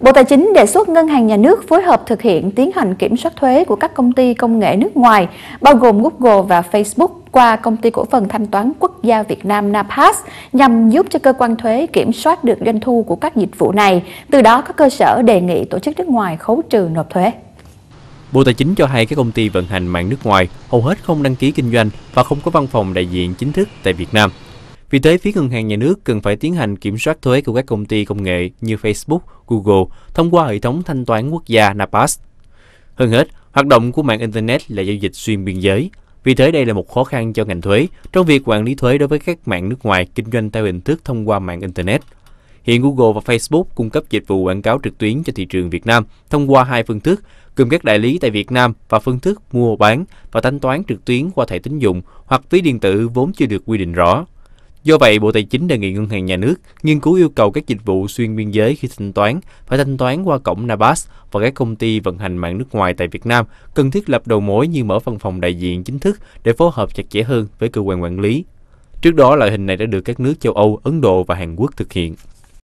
Bộ Tài chính đề xuất Ngân hàng Nhà nước phối hợp thực hiện tiến hành kiểm soát thuế của các công ty công nghệ nước ngoài, bao gồm Google và Facebook qua Công ty Cổ phần Thanh toán Quốc gia Việt Nam NAPAS nhằm giúp cho cơ quan thuế kiểm soát được doanh thu của các dịch vụ này, từ đó có cơ sở đề nghị tổ chức nước ngoài khấu trừ nộp thuế. Bộ Tài chính cho hay các công ty vận hành mạng nước ngoài hầu hết không đăng ký kinh doanh và không có văn phòng đại diện chính thức tại Việt Nam – vì thế, phía ngân hàng nhà nước cần phải tiến hành kiểm soát thuế của các công ty công nghệ như Facebook, Google thông qua hệ thống thanh toán quốc gia NAPAS. Hơn hết, hoạt động của mạng Internet là giao dịch xuyên biên giới. Vì thế đây là một khó khăn cho ngành thuế trong việc quản lý thuế đối với các mạng nước ngoài kinh doanh theo hình thức thông qua mạng Internet. Hiện Google và Facebook cung cấp dịch vụ quảng cáo trực tuyến cho thị trường Việt Nam thông qua hai phương thức, gồm các đại lý tại Việt Nam và phương thức mua bán và thanh toán trực tuyến qua thẻ tín dụng hoặc ví điện tử vốn chưa được quy định rõ. Do vậy, Bộ Tài chính đề nghị Ngân hàng Nhà nước nghiên cứu yêu cầu các dịch vụ xuyên biên giới khi thanh toán phải thanh toán qua cổng NABAS và các công ty vận hành mạng nước ngoài tại Việt Nam cần thiết lập đầu mối như mở văn phòng đại diện chính thức để phối hợp chặt chẽ hơn với cơ quan quản lý. Trước đó, loại hình này đã được các nước châu Âu, Ấn Độ và Hàn Quốc thực hiện.